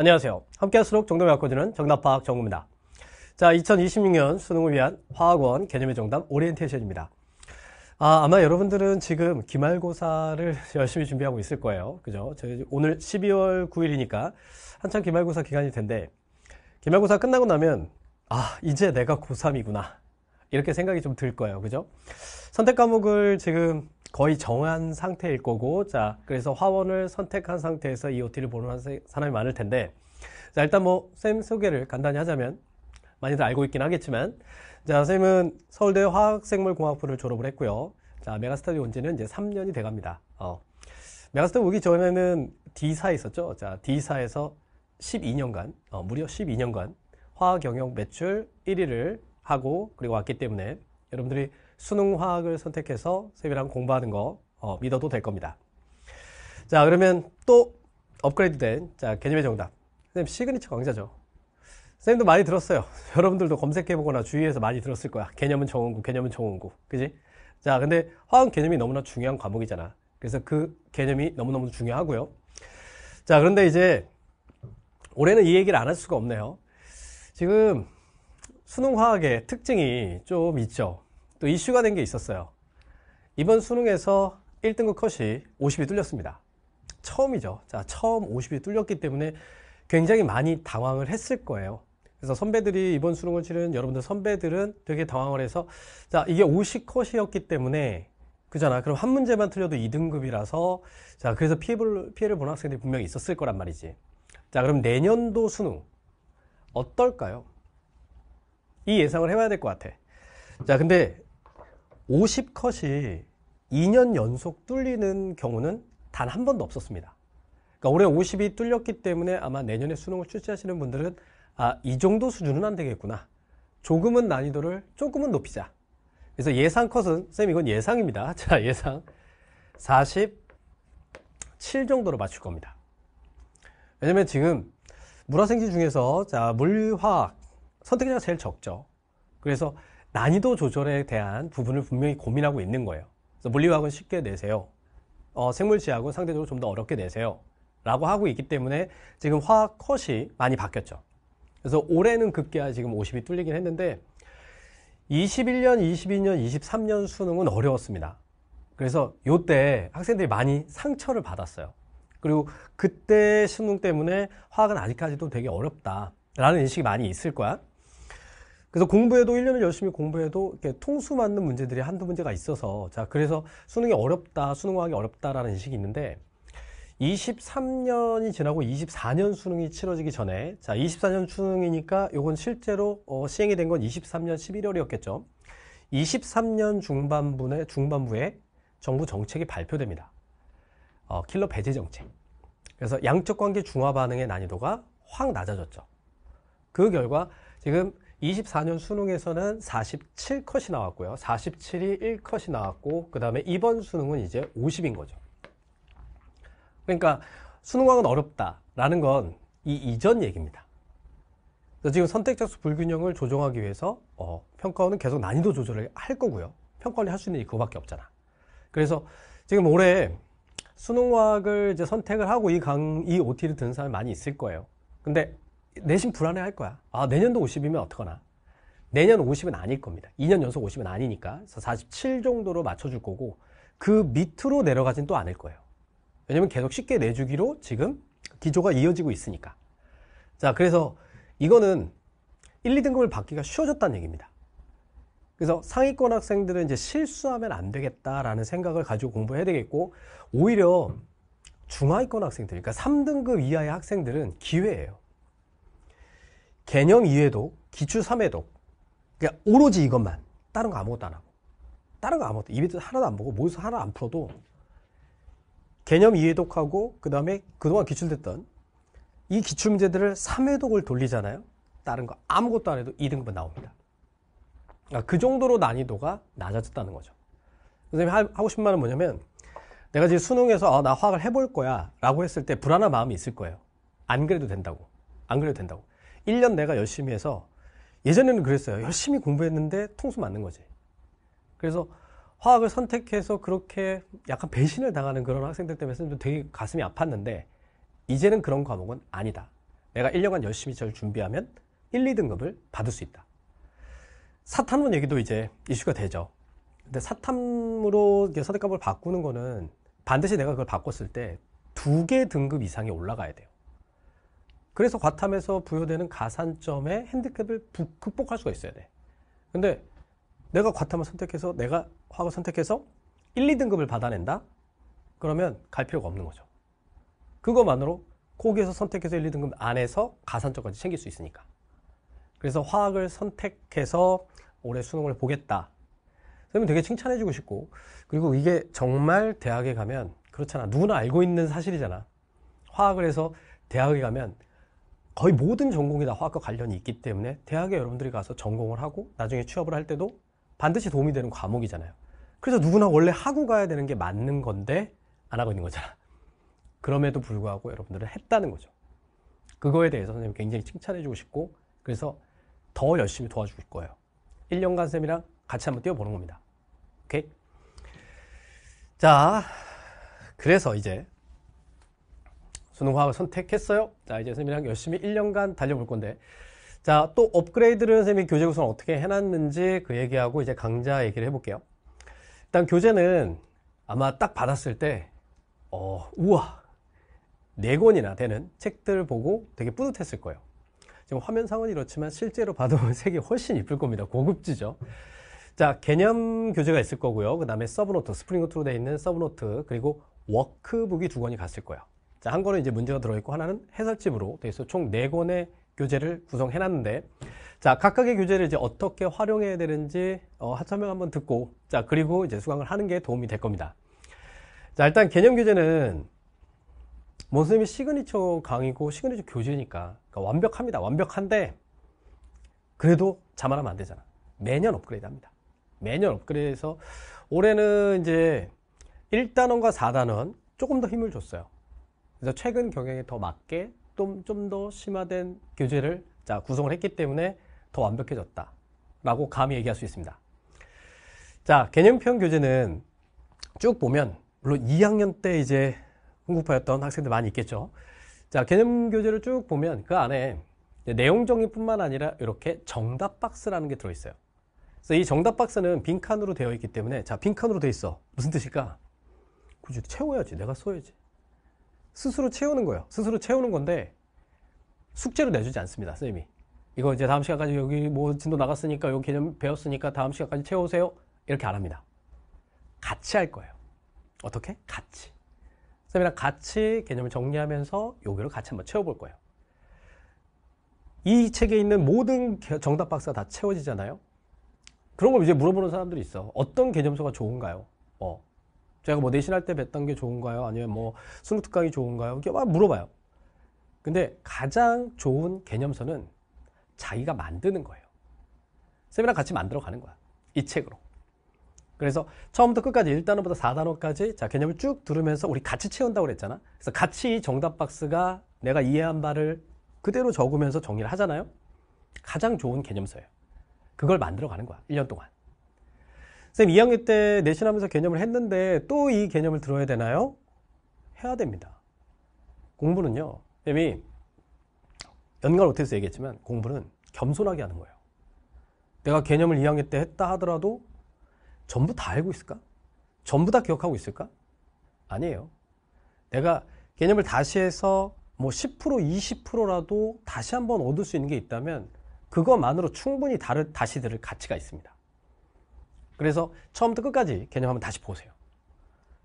안녕하세요. 함께 할수록 정답을 바꿔주는 정답 파악 정우입니다 자, 2026년 수능을 위한 화학원 개념의 정답 오리엔테이션입니다. 아, 아마 여러분들은 지금 기말고사를 열심히 준비하고 있을 거예요. 그죠? 오늘 12월 9일이니까 한참 기말고사 기간일 텐데, 기말고사 끝나고 나면, 아, 이제 내가 고3이구나. 이렇게 생각이 좀 들 거예요. 그죠? 선택 과목을 지금 거의 정한 상태일 거고 자 그래서 화원을 선택한 상태에서 이 o t 를 보는 사람이 많을 텐데 자 일단 뭐 쌤 소개를 간단히 하자면 많이들 알고 있긴 하겠지만 자 쌤은 서울대 화학생물공학부를 졸업을 했고요 자 메가스터디 온지는 이제 3년이 돼갑니다 어. 메가스터디 오기 전에는 D사 있었죠 자 D사에서 12년간 어, 무려 12년간 화학경영 매출 1위를 하고 그리고 왔기 때문에 여러분들이 수능화학을 선택해서 세미랑 공부하는 거 어, 믿어도 될 겁니다. 자 그러면 또 업그레이드된 자 개념의 정답. 선생님 시그니처 강좌죠. 선생님도 많이 들었어요. 여러분들도 검색해보거나 주위에서 많이 들었을 거야. 개념은 정원구, 개념은 정원구, 그지? 자, 근데 화학 개념이 너무나 중요한 과목이잖아. 그래서 그 개념이 너무너무 중요하고요. 자, 그런데 이제 올해는 이 얘기를 안 할 수가 없네요. 지금 수능화학의 특징이 좀 있죠. 또 이슈가 된 게 있었어요. 이번 수능에서 1등급 컷이 50이 뚫렸습니다. 처음이죠. 자, 처음 50이 뚫렸기 때문에 굉장히 많이 당황을 했을 거예요. 그래서 선배들이 이번 수능을 치른 여러분들 선배들은 되게 당황을 해서 자, 이게 50 컷이었기 때문에 그잖아. 그럼 한 문제만 틀려도 2등급이라서 자, 그래서 피해를, 피해를 본 학생들이 분명히 있었을 거란 말이지. 자, 그럼 내년도 수능 어떨까요? 이 예상을 해봐야 될 것 같아. 자, 근데 50컷이 2년 연속 뚫리는 경우는 단 한 번도 없었습니다. 그러니까 올해 50이 뚫렸기 때문에 아마 내년에 수능을 출제하시는 분들은 아, 이 정도 수준은 안 되겠구나. 조금은 난이도를 조금은 높이자. 그래서 예상 컷은, 쌤 이건 예상입니다. 자, 예상. 47 정도로 맞출 겁니다. 왜냐면 지금 물화생지 중에서 자, 물리화학 선택지가 제일 적죠. 그래서 난이도 조절에 대한 부분을 분명히 고민하고 있는 거예요. 그래서 물리학은 쉽게 내세요. 어, 생물지학은 상대적으로 좀 더 어렵게 내세요. 라고 하고 있기 때문에 지금 화학 컷이 많이 바뀌었죠. 그래서 올해는 급기야 지금 50이 뚫리긴 했는데 21년, 22년, 23년 수능은 어려웠습니다. 그래서 요때 학생들이 많이 상처를 받았어요. 그리고 그때 수능 때문에 화학은 아직까지도 되게 어렵다라는 인식이 많이 있을 거야. 그래서 공부해도 1년을 열심히 공부해도 이렇게 통수 맞는 문제들이 한두 문제가 있어서 자 그래서 수능이 어렵다 수능하이 어렵다라는 인식이 있는데 23년이 지나고 24년 수능이 치러지기 전에 자 24년 수능이니까 이건 실제로 어, 시행이 된 건 23년 11월이었겠죠 23년 중반부에 중반부에 정부 정책이 발표됩니다 어, 킬러 배제 정책 그래서 양적 관계 중화 반응의 난이도가 확 낮아졌죠 그 결과 지금 24년 수능에서는 47컷이 나왔고요. 47이 1컷이 나왔고 그 다음에 이번 수능은 이제 50인 거죠. 그러니까 수능왕은 어렵다라는 건 이 이전 얘기입니다. 지금 선택적 수 불균형을 조정하기 위해서 어, 평가원은 계속 난이도 조절을 할 거고요. 평가원이 할 수 있는 게 그거밖에 없잖아. 그래서 지금 올해 수능과학을 이제 선택을 하고 이 강, 이 OT를 듣는 사람이 많이 있을 거예요. 근데 내심 불안해할 거야. 아 내년도 50이면 어떡하나. 내년 50은 아닐 겁니다. 2년 연속 50은 아니니까. 그래서 47 정도로 맞춰줄 거고 그 밑으로 내려가진 또 않을 거예요. 왜냐면 계속 쉽게 내주기로 지금 기조가 이어지고 있으니까. 자, 그래서 이거는 1, 2등급을 받기가 쉬워졌다는 얘기입니다. 그래서 상위권 학생들은 이제 실수하면 안 되겠다라는 생각을 가지고 공부해야 되겠고, 오히려 중하위권 학생들, 그러니까 3등급 이하의 학생들은 기회예요. 개념 2회도 기출 3회도 그러니까 오로지 이것만. 다른 거 아무것도 안 하고. 다른 거 아무것도. 이벤트 하나도 안 보고 모의서 하나 안 풀어도 개념 이해독하고그 다음에 그동안 기출됐던 이 기출 문제들을 3회독을 돌리잖아요. 다른 거 아무것도 안 해도 2등급 나옵니다. 그러니까 그 정도로 난이도가 낮아졌다는 거죠. 선생님이 하고 싶은 말은 뭐냐면 내가 지금 수능에서 어, 나 화학을 해볼 거야 라고 했을 때 불안한 마음이 있을 거예요. 안 그래도 된다고. 안 그래도 된다고. 1년 내가 열심히 해서 예전에는 그랬어요. 열심히 공부했는데 통수 맞는 거지. 그래서 화학을 선택해서 그렇게 약간 배신을 당하는 그런 학생들 때문에 되게 가슴이 아팠는데 이제는 그런 과목은 아니다. 내가 1년간 열심히 잘 준비하면 1, 2등급을 받을 수 있다. 사탐론 얘기도 이제 이슈가 되죠. 근데 사탐으로 서대값을 바꾸는 거는 반드시 내가 그걸 바꿨을 때 두 개 등급 이상이 올라가야 돼요. 그래서 과탐에서 부여되는 가산점의 핸드캡을 부, 극복할 수가 있어야 돼. 근데 내가 과탐을 선택해서 내가 화학을 선택해서 1, 2등급을 받아낸다? 그러면 갈 필요가 없는 거죠. 그것만으로 거기에서 선택해서 1, 2등급 안에서 가산점까지 챙길 수 있으니까. 그래서 화학을 선택해서 올해 수능을 보겠다. 그러면 되게 칭찬해주고 싶고 그리고 이게 정말 대학에 가면 그렇잖아 누구나 알고 있는 사실이잖아 화학을 해서 대학에 가면 거의 모든 전공이 다 화학과 관련이 있기 때문에 대학에 여러분들이 가서 전공을 하고 나중에 취업을 할 때도 반드시 도움이 되는 과목이잖아요. 그래서 누구나 원래 하고 가야 되는 게 맞는 건데 안 하고 있는 거잖아. 그럼에도 불구하고 여러분들은 했다는 거죠. 그거에 대해서 선생님 굉장히 칭찬해주고 싶고 그래서 더 열심히 도와줄 거예요. 1년간 쌤이랑 같이 한번 뛰어보는 겁니다. 오케이? 자, 그래서 이제 수능화학을 선택했어요. 자, 이제 선생님이랑 열심히 1년간 달려볼 건데. 자, 또 업그레이드를 선생님이 교재 구성 어떻게 해놨는지 그 얘기하고 이제 강좌 얘기를 해볼게요. 일단 교재는 아마 딱 받았을 때, 어, 우와! 네 권이나 되는 책들 보고 되게 뿌듯했을 거예요. 지금 화면상은 이렇지만 실제로 봐도 색이 훨씬 이쁠 겁니다. 고급지죠? 자, 개념 교재가 있을 거고요. 그 다음에 서브노트, 스프링 노트로 되어 있는 서브노트, 그리고 워크북이 두 권이 갔을 거예요. 자, 한 권은 이제 문제가 들어있고 하나는 해설집으로 돼 있어. 총 4권의 교재를 구성해 놨는데 자, 각각의 교재를 이제 어떻게 활용해야 되는지 어, 설명 한번 듣고 자, 그리고 이제 수강을 하는 게 도움이 될 겁니다. 자, 일단 개념 교재는 모스님이 시그니처 강의고 시그니처 교재니까 그러니까 완벽합니다. 완벽한데 그래도 자만하면 안 되잖아. 매년 업그레이드 합니다. 매년 업그레이드해서 올해는 이제 1단원과 4단원 조금 더 힘을 줬어요. 그래서 최근 경향에 더 맞게 좀 더 심화된 교재를 자, 구성을 했기 때문에 더 완벽해졌다. 라고 감히 얘기할 수 있습니다. 자, 개념편 교재는 쭉 보면, 물론 2학년 때 이제 흥국파였던 학생들 많이 있겠죠. 자, 개념 교재를 쭉 보면 그 안에 내용 정의뿐만 아니라 이렇게 정답 박스라는 게 들어있어요. 그래서 이 정답 박스는 빈칸으로 되어 있기 때문에 자, 빈칸으로 되어 있어. 무슨 뜻일까? 굳이 채워야지. 내가 써야지. 스스로 채우는 거예요. 스스로 채우는 건데 숙제로 내주지 않습니다. 선생님이. 이거 이제 다음 시간까지 여기 뭐 진도 나갔으니까 여기 개념 배웠으니까 다음 시간까지 채우세요. 이렇게 안 합니다. 같이 할 거예요. 어떻게? 같이. 선생님이랑 같이 개념을 정리하면서 요기를 같이 한번 채워볼 거예요. 이 책에 있는 모든 정답 박스가 다 채워지잖아요. 그런 걸 이제 물어보는 사람들이 있어. 어떤 개념서가 좋은가요? 어. 제가 뭐 내신할 때 뵀던 게 좋은가요? 아니면 뭐 수능 특강이 좋은가요? 이렇게 막 물어봐요. 근데 가장 좋은 개념서는 자기가 만드는 거예요. 세미나 같이 만들어 가는 거야. 이 책으로. 그래서 처음부터 끝까지 1단어부터 4단어까지 자 개념을 쭉 들으면서 우리 같이 채운다고 그랬잖아. 그래서 같이 정답 박스가 내가 이해한 바를 그대로 적으면서 정리를 하잖아요. 가장 좋은 개념서예요. 그걸 만들어 가는 거야. 1년 동안. 선생님 2학년 때 내신하면서 개념을 했는데 또 이 개념을 들어야 되나요? 해야 됩니다. 공부는요. 선생님이 연간 못해서 얘기했지만 공부는 겸손하게 하는 거예요. 내가 개념을 2학년 때 했다 하더라도 전부 다 알고 있을까? 전부 다 기억하고 있을까? 아니에요. 내가 개념을 다시 해서 뭐 10%, 20%라도 다시 한번 얻을 수 있는 게 있다면 그것만으로 충분히 다시 들을 가치가 있습니다. 그래서 처음부터 끝까지 개념 한번 다시 보세요.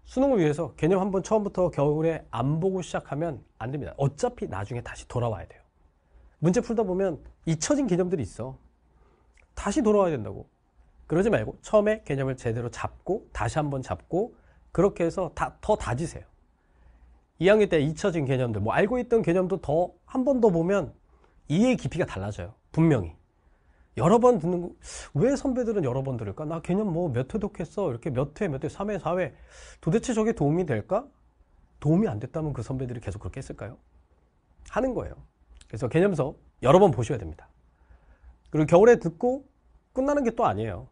수능을 위해서 개념 한번 처음부터 겨울에 안 보고 시작하면 안 됩니다. 어차피 나중에 다시 돌아와야 돼요. 문제 풀다 보면 잊혀진 개념들이 있어. 다시 돌아와야 된다고. 그러지 말고 처음에 개념을 제대로 잡고 다시 한번 잡고 그렇게 해서 다, 더 다지세요. 2학년 때 잊혀진 개념들, 뭐 알고 있던 개념도 더 한 번 더 보면 이해 의 깊이가 달라져요. 분명히. 여러 번 듣는 거, 왜 선배들은 여러 번 들을까? 나 개념 뭐 몇 회 독했어? 이렇게 몇 회, 몇 회, 3회, 4회. 도대체 저게 도움이 될까? 도움이 안 됐다면 그 선배들이 계속 그렇게 했을까요? 하는 거예요. 그래서 개념 서 여러 번 보셔야 됩니다. 그리고 겨울에 듣고 끝나는 게 또 아니에요.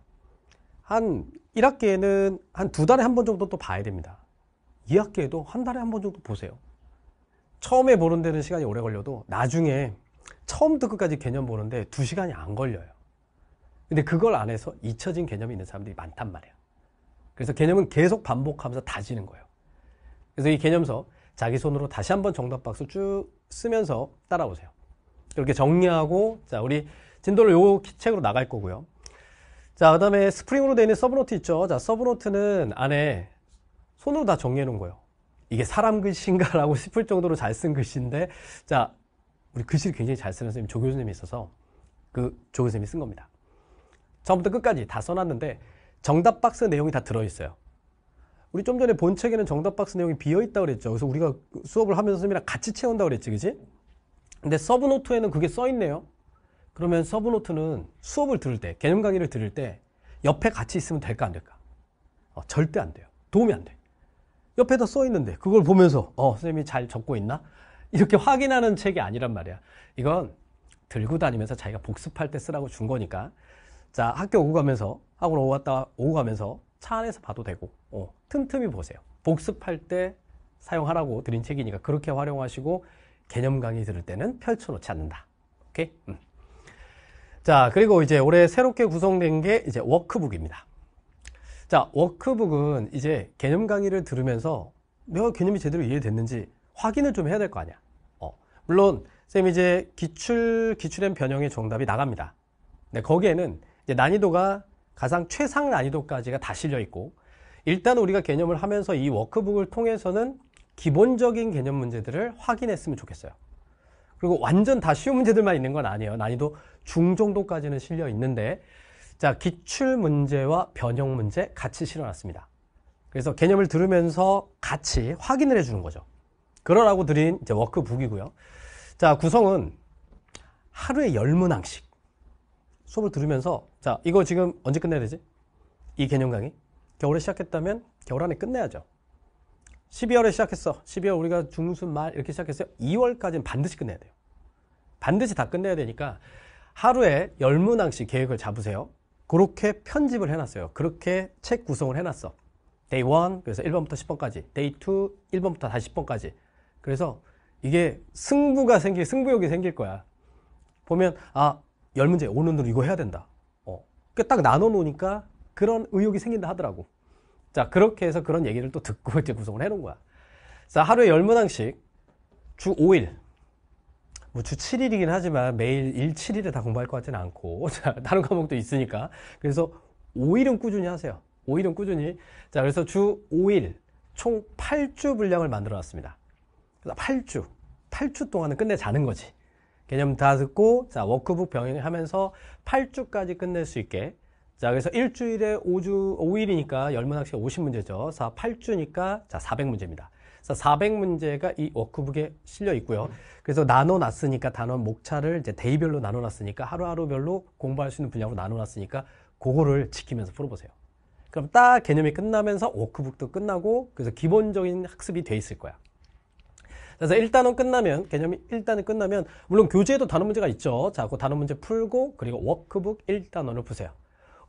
한 1학기에는 한 두 달에 한 번 정도 또 봐야 됩니다. 2학기에도 한 달에 한 번 정도 보세요. 처음에 보는 데는 시간이 오래 걸려도 나중에 처음부터 끝까지 개념 보는데 두시간이안 걸려요. 근데 그걸 안 해서 잊혀진 개념이 있는 사람들이 많단 말이에요 그래서 개념은 계속 반복하면서 다지는 거예요. 그래서 이 개념서 자기 손으로 다시 한번 정답 박스 쭉 쓰면서 따라오세요. 이렇게 정리하고 자 우리 진도를 요 책으로 나갈 거고요. 자, 그 다음에 스프링으로 되어 있는 서브노트 있죠. 자, 서브노트는 안에 손으로 다 정리해 놓은 거예요. 이게 사람 글씨인가라고 싶을 정도로 잘 쓴 글씨인데, 자, 우리 글씨를 굉장히 잘 쓰는 선생님 조 교수님이 있어서 그조 교수님이 쓴 겁니다. 처음부터 끝까지 다 써놨는데 정답 박스 내용이 다 들어있어요. 우리 좀 전에 본 책에는 정답 박스 내용이 비어있다고 그랬죠. 그래서 우리가 수업을 하면서 선생님이랑 같이 채운다고 그랬지, 그지? 근데 서브노트에는 그게 써있네요. 그러면 서브노트는 수업을 들을 때, 개념 강의를 들을 때 옆에 같이 있으면 될까, 안 될까? 어, 절대 안 돼요. 도움이 안 돼. 옆에다 써있는데 그걸 보면서 어, 선생님이 잘 적고 있나? 이렇게 확인하는 책이 아니란 말이야. 이건 들고 다니면서 자기가 복습할 때 쓰라고 준 거니까. 자, 학교 오고 가면서, 학원 오고 갔다 오고 가면서 차 안에서 봐도 되고, 어, 틈틈이 보세요. 복습할 때 사용하라고 드린 책이니까 그렇게 활용하시고, 개념 강의 들을 때는 펼쳐놓지 않는다. 오케이? 음. 자, 그리고 이제 올해 새롭게 구성된 게 이제 워크북입니다. 자, 워크북은 이제 개념 강의를 들으면서 내가 개념이 제대로 이해됐는지 확인을 좀 해야 될 거 아니야. 어. 물론 쌤 이제 기출 기출엔 변형의 정답이 나갑니다. 근 네, 거기에는 이제 난이도가 가장 최상 난이도까지가 다 실려 있고 일단 우리가 개념을 하면서 이 워크북을 통해서는 기본적인 개념 문제들을 확인했으면 좋겠어요. 그리고 완전 다 쉬운 문제들만 있는 건 아니에요. 난이도 중 정도까지는 실려 있는데 자 기출 문제와 변형 문제 같이 실어놨습니다. 그래서 개념을 들으면서 같이 확인을 해주는 거죠. 그러라고 드린 이제 워크북이고요. 자, 구성은 하루에 열문항씩 수업을 들으면서 자, 이거 지금 언제 끝내야 되지? 이 개념 강의? 겨울에 시작했다면 겨울 안에 끝내야죠. 12월에 시작했어. 12월 우리가 중순 말 이렇게 시작했어요. 2월까지는 반드시 끝내야 돼요. 반드시 다 끝내야 되니까 하루에 열문항씩 계획을 잡으세요. 그렇게 편집을 해놨어요. 그렇게 책 구성을 해놨어. 데이 1, 그래서 1번부터 10번까지. 데이 2, 1번부터 다시 10번까지. 그래서 이게 승부가 생길, 승부욕이 생길 거야. 보면, 아, 열 문제, 오는 눈로 이거 해야 된다. 어. 그러니까 딱 나눠 놓으니까 그런 의욕이 생긴다 하더라고. 자, 그렇게 해서 그런 얘기를 또 듣고 이제 구성을 해 놓은 거야. 자, 하루에 열 문항씩 주 5일. 뭐 주 7일이긴 하지만 매일 1, 7일에 다 공부할 것 같지는 않고. 자, 다른 과목도 있으니까. 그래서 5일은 꾸준히 하세요. 5일은 꾸준히. 자, 그래서 주 5일 총 8주 분량을 만들어 놨습니다. 그래서 8주, 8주 동안은 끝내 자는 거지. 개념 다 듣고, 자, 워크북 병행하면서 8주까지 끝낼 수 있게. 자, 그래서 일주일에 5주, 5일이니까 열문학씩 50문제죠. 4, 8주니까, 자, 400문제입니다. 400문제가 이 워크북에 실려 있고요. 그래서 나눠놨으니까 단원 목차를 이제 데이별로 나눠놨으니까 하루하루별로 공부할 수 있는 분야로 나눠놨으니까 그거를 지키면서 풀어보세요. 그럼 딱 개념이 끝나면서 워크북도 끝나고 그래서 기본적인 학습이 돼 있을 거야. 그래서 1단원 끝나면 개념이 1단원 끝나면 물론 교재에도 단원 문제가 있죠. 자, 그단원 문제 풀고 그리고 워크북 1단원을 푸세요.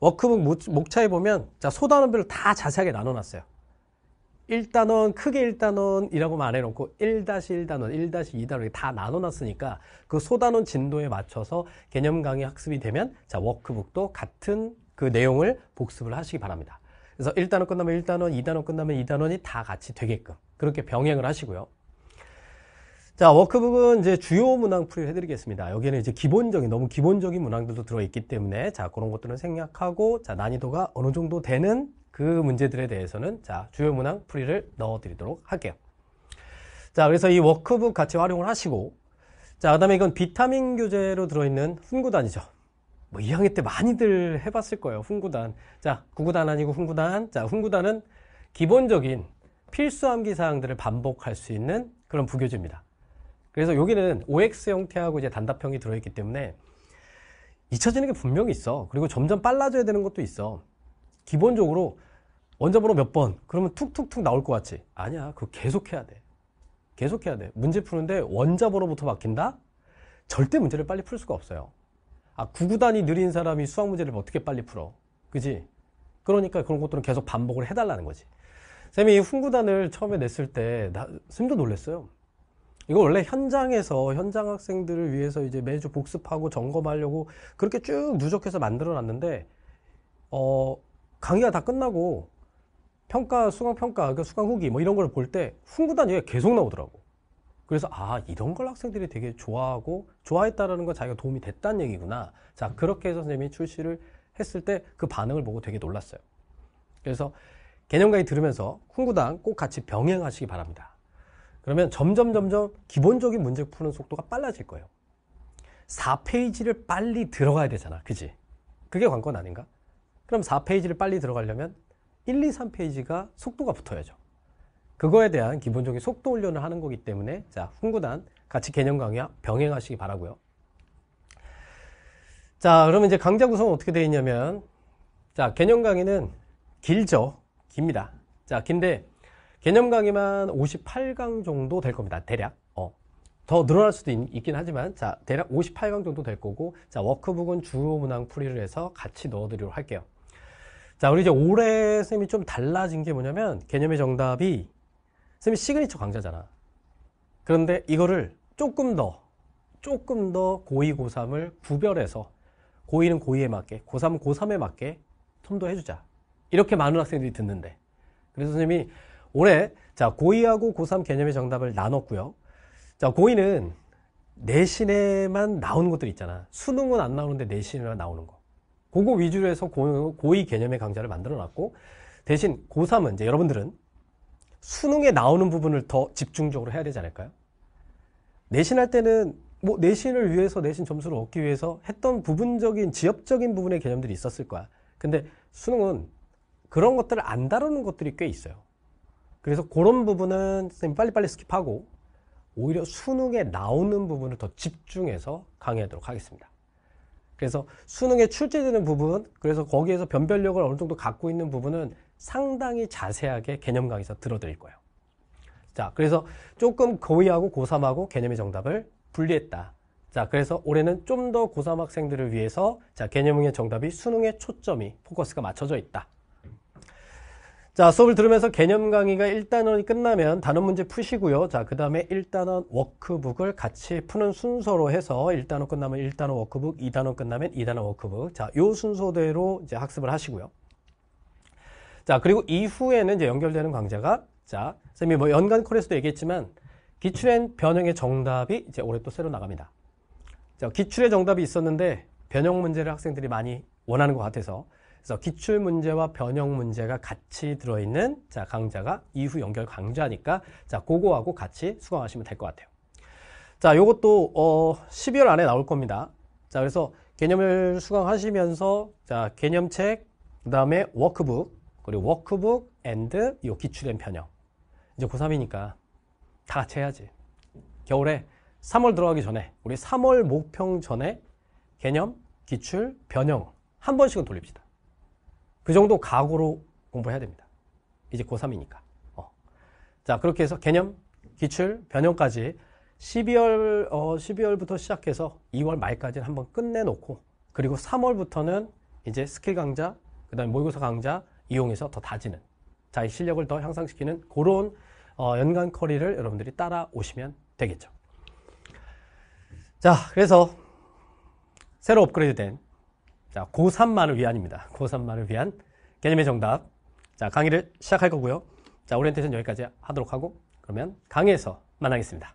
워크북 목차에 보면 자, 소단원별로 다 자세하게 나눠 놨어요. 1단원, 크게 1단원이라고만 안 해놓고 1-1단원, 1-2단원 다 나눠놨으니까 그 소단원 진도에 맞춰서 개념 강의 학습이 되면 자 워크북도 같은 그 내용을 복습을 하시기 바랍니다. 그래서 1단원 끝나면 1단원, 2단원 끝나면 2단원이 다 같이 되게끔 그렇게 병행을 하시고요. 자, 워크북은 이제 주요 문항 풀이를 해드리겠습니다. 여기는 이제 기본적인, 너무 기본적인 문항들도 들어있기 때문에, 자, 그런 것들은 생략하고, 자, 난이도가 어느 정도 되는 그 문제들에 대해서는, 자, 주요 문항 풀이를 넣어드리도록 할게요. 자, 그래서 이 워크북 같이 활용을 하시고, 자, 그 다음에 이건 비타민 교재로 들어있는 훈구단이죠. 뭐 2학년 때 많이들 해봤을 거예요. 훈구단. 자, 구구단 아니고 훈구단. 자, 훈구단은 기본적인 필수 암기 사항들을 반복할 수 있는 그런 부교재입니다. 그래서 여기는 OX 형태하고 이제 단답형이 들어있기 때문에 잊혀지는 게 분명히 있어. 그리고 점점 빨라져야 되는 것도 있어. 기본적으로 원점으로 몇 번, 그러면 툭툭툭 나올 것 같지? 아니야. 그거 계속해야 돼. 계속해야 돼. 문제 푸는데 원자번호부터 바뀐다? 절대 문제를 빨리 풀 수가 없어요. 아, 구구단이 느린 사람이 수학 문제를 어떻게 빨리 풀어? 그지? 그러니까 그런 것들은 계속 반복을 해달라는 거지. 쌤이 이 훈구단을 처음에 냈을 때, 나, 쌤도 놀랐어요. 이거 원래 현장에서 현장 학생들을 위해서 이제 매주 복습하고 점검하려고 그렇게 쭉 누적해서 만들어 놨는데 어 강의가 다 끝나고 평가 수강 평가 그 수강 후기 뭐 이런 걸 볼 때 훈구단 얘기 가 계속 나오더라고 그래서 아 이런 걸 학생들이 되게 좋아하고 좋아했다라는 건 자기가 도움이 됐다는 얘기구나 자 그렇게 해서 선생님이 출시를 했을 때 그 반응을 보고 되게 놀랐어요 그래서 개념 강의 들으면서 훈구단 꼭 같이 병행하시기 바랍니다 그러면 점점 점점 기본적인 문제 푸는 속도가 빨라질 거예요. 4페이지를 빨리 들어가야 되잖아. 그지? 그게 관건 아닌가? 그럼 4페이지를 빨리 들어가려면 1, 2, 3페이지가 속도가 붙어야죠. 그거에 대한 기본적인 속도 훈련을 하는 거기 때문에 자, 훈구단 같이 개념 강의와 병행하시기 바라고요. 자, 그러면 이제 강좌 구성은 어떻게 되어 있냐면 자, 개념 강의는 길죠. 깁니다. 자, 긴데 개념 강의만 58강 정도 될 겁니다. 대략. 어. 더 늘어날 수도 있, 긴 하지만 자 대략 58강 정도 될 거고 자 워크북은 주요 문항 풀이를 해서 같이 넣어드리도록 할게요. 자 우리 이제 올해 쌤이 좀 달라진 게 뭐냐면 개념의 정답이 쌤이 시그니처 강좌잖아. 그런데 이거를 조금 더 조금 더 고2, 고3을 구별해서 고2는 고2에 맞게, 고3은 고3에 맞게 좀도 해주자. 이렇게 많은 학생들이 듣는데. 그래서 선생님이 올해 자 고2하고 고3 개념의 정답을 나눴고요. 자 고2는 내신에만 나오는 것들 있잖아. 수능은 안 나오는데 내신에만 나오는 거. 그거 위주로 해서 고, 2 개념의 강좌를 만들어놨고 대신 고3은 이제 여러분들은 수능에 나오는 부분을 더 집중적으로 해야 되지 않을까요? 내신할 때는 뭐 내신을 위해서 내신 점수를 얻기 위해서 했던 부분적인 지엽적인 부분의 개념들이 있었을 거야. 근데 수능은 그런 것들을 안 다루는 것들이 꽤 있어요. 그래서 그런 부분은 선생님 빨리빨리 스킵하고 오히려 수능에 나오는 부분을 더 집중해서 강의하도록 하겠습니다. 그래서 수능에 출제되는 부분, 그래서 거기에서 변별력을 어느 정도 갖고 있는 부분은 상당히 자세하게 개념 강의에서 들어드릴 거예요. 자, 그래서 조금 고의하고 고3하고 개념의 정답을 분리했다. 자, 그래서 올해는 좀 더 고3 학생들을 위해서 자, 개념의 정답이 수능의 초점이 포커스가 맞춰져 있다. 자, 수업을 들으면서 개념 강의가 1단원이 끝나면 단원 문제 푸시고요. 자, 그 다음에 1단원 워크북을 같이 푸는 순서로 해서 1단원 끝나면 1단원 워크북, 2단원 끝나면 2단원 워크북. 자, 요 순서대로 이제 학습을 하시고요. 자, 그리고 이후에는 이제 연결되는 강좌가 자, 선생님이 뭐 연간 콜에서도 얘기했지만 기출엔 변형의 정답이 이제 올해 또 새로 나갑니다. 자, 기출의 정답이 있었는데 변형 문제를 학생들이 많이 원하는 것 같아서 그래서 기출 문제와 변형 문제가 같이 들어있는 자 강좌가 이후 연결 강좌니까 자 그거하고 같이 수강하시면 될 것 같아요. 자 요것도 어 12월 안에 나올 겁니다. 자 그래서 개념을 수강하시면서 자 개념책 그 다음에 워크북 그리고 워크북 앤드 요기출된 변형 이제 고3이니까 다 같이 해야지. 겨울에 3월 들어가기 전에 우리 3월 목평 전에 개념, 기출, 변형 한 번씩은 돌립시다. 그 정도 각오로 공부해야 됩니다. 이제 고3이니까. 어. 자, 그렇게 해서 개념, 기출, 변형까지 12월, 어, 12월부터 시작해서 2월 말까지는 한번 끝내놓고 그리고 3월부터는 이제 스킬 강좌, 그 다음에 모의고사 강좌 이용해서 더 다지는 자기 실력을 더 향상시키는 그런 어, 연간 커리를 여러분들이 따라오시면 되겠죠. 자, 그래서 새로 업그레이드 된 자, 고3만을 위한입니다. 고3만을 위한 개념의 정답. 자, 강의를 시작할 거고요. 자, 오리엔테이션 여기까지 하도록 하고, 그러면 강의에서 만나겠습니다.